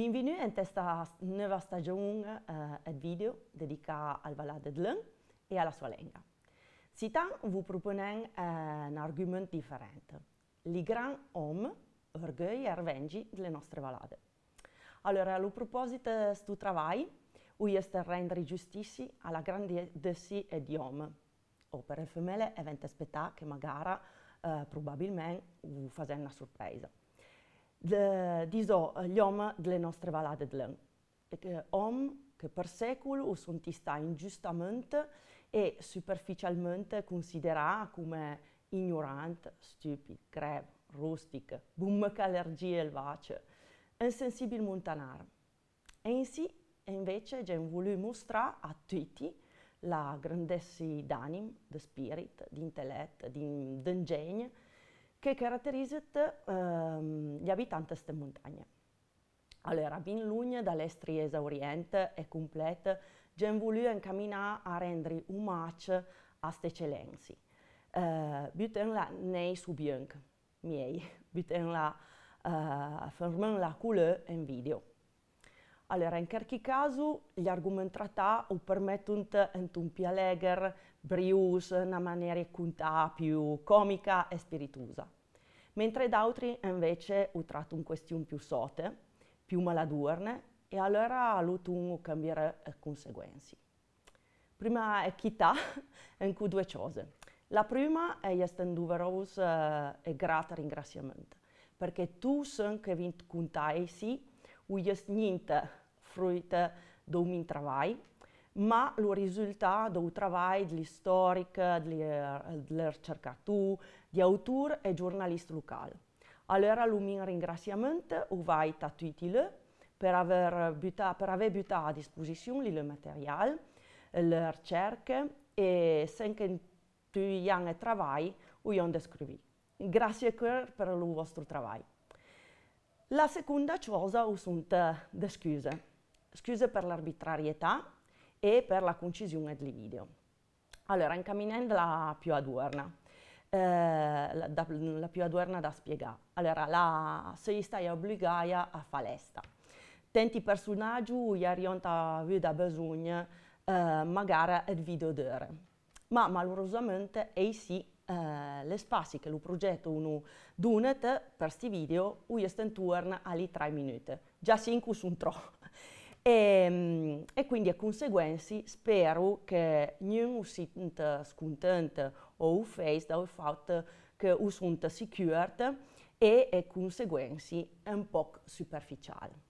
Benvenuti in questa nuova stagione uh, video dedicata al Valade de Lung e alla sua lingua. Citan vi propone uh, eh, un argomento differente, i grandi uomini, orgogli e arvengi delle nostre valade. Allora, a proposito di questo lavoro, voglio rendere giustizia alla grandezza di uomo, opere femminili e venti spettacoli che magari uh, probabilmente vi fanno una sorpresa di diso gli om delle nostre valade d'len. Eh, om che per secolo sono stati ingiustamente e superficialmente considerati come ignoranti, stupidi, greb, rustic, bummeca allergie e vace, insensibili montanari. E in invece, abbiamo voluto mostrare a tutti la grandezza d'animo, di spirito, di intelletto, di ingegno, che caratterizzano ehm, gli abitanti di queste montagne. Allora, ben lunga dall'estrie oriente e completa, abbiamo voluto incamminare a rendere un omaggio a queste eccellenze. Uh, Butenla nei subjunk, miei, butenla, uh, eh, fermenla culè in video. Allora, in qualche caso, gli argomenti trattati permettono a un pialeger brius, una maniera cuntà più comica e spirituosa. Mentre d'autri invece utrato un question più sote, più maladurne, e allora l'utun cambiare eh, conseguenze. Prima è chità, in cui due cose. La prima è un doveroso eh, e grato ringraziamento, perché tu sei che vinto contai sì, u niente frutto del mio lavoro, ma il risultato del lavoro, dell'istorico, eh, della del ricercatura, di autore e giornalista locale. Allora, il mio ringraziamento va a tutti per aver, buttato, a disposizione il materiale, le ricerche e anche tutti gli anni lavoro che ho descritto. Grazie per il vostro lavoro. La seconda cosa è le Scusa Scuse per l'arbitrarietà, e per la concisione del video. Allora, incamminando la più aduerna, eh, la, da, la più aduerna da spiegare. Allora, la soista stai obbligata a fare l'esta. Tenti personaggi, arrivano da bisogno, eh, magari il video d'ore. Ma malorosamente, è sì Uh, le spazi che lo progetto uno dunet per questi video, ui est intorno alle 3 minuti. Già 5 su un e, ehm, e, quindi a conseguenza spero che non si senta scontente o face dal fatto che sono sicuro e a conseguenza un po' superficiale.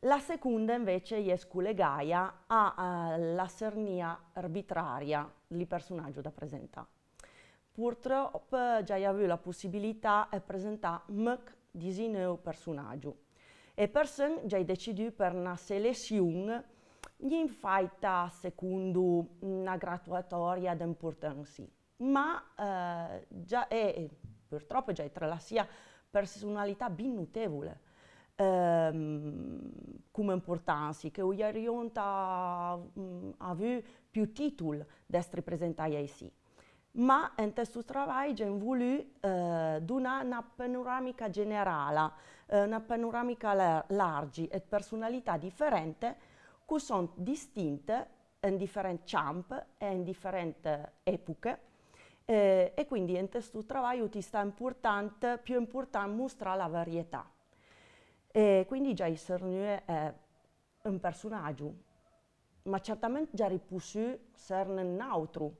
La seconda invece è collegata alla sernia arbitraria del personaggio da presentare. Purtroppo già avevo la possibilità di presentare MOC di personaggio e per sen già decidu per una selezione in faita secondo una graduatoria d'importanza. Ma eh, già è, purtroppo già è tra la sia personalità ben notevole ehm, come importanza, che oggi mm, ha avuto più titoli da essere presentati ai sì ma in questo lavoro è voluto eh, dona eh, una panoramica generale, una panoramica larga e personalità differenti che sono distinte in differenti campi e in differenti epoche. Eh, e quindi in questo lavoro ti sta importante, più importante mostrare la varietà. E quindi già il Cernue è un personaggio, ma certamente già ripusso è un altro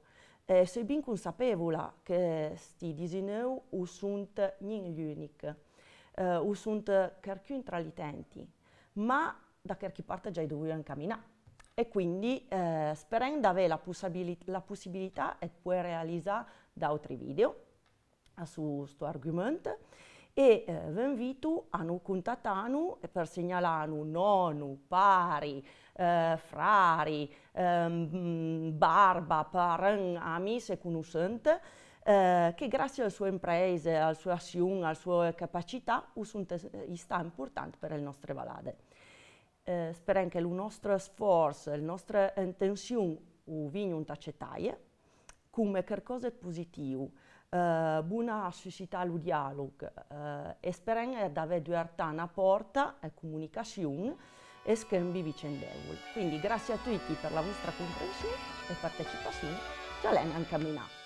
eh, sei bin consapevula che disegni disineu usunt gli unici, eh, usunt gli intralitenti, ma da cerchi parte già dovuto camminare. E quindi eh, sperando di avere la, possibilità, la possibilità e puoi realizzare altri video su questo argomento e eh, venvitu anu contatanu per segnalare nonu, pari, eh, frari, ehm, mm, barba, paren, amis e conoscente, eh, che grazie alle sue imprese, alle sue assiun, alle sue capacità, sono eh, importanti per le nostre valade. Eh, speriamo che il nostro sforzo, la nostra intenzione, venga accettata come qualcosa di positivo, bună aș și lu dialog. Esperenga eh, da veduerta una porta e comunicazione e scambi vicendevoli. Quindi grazie a tutti per la vostra comprensione e partecipazione. Ciao Lena, me.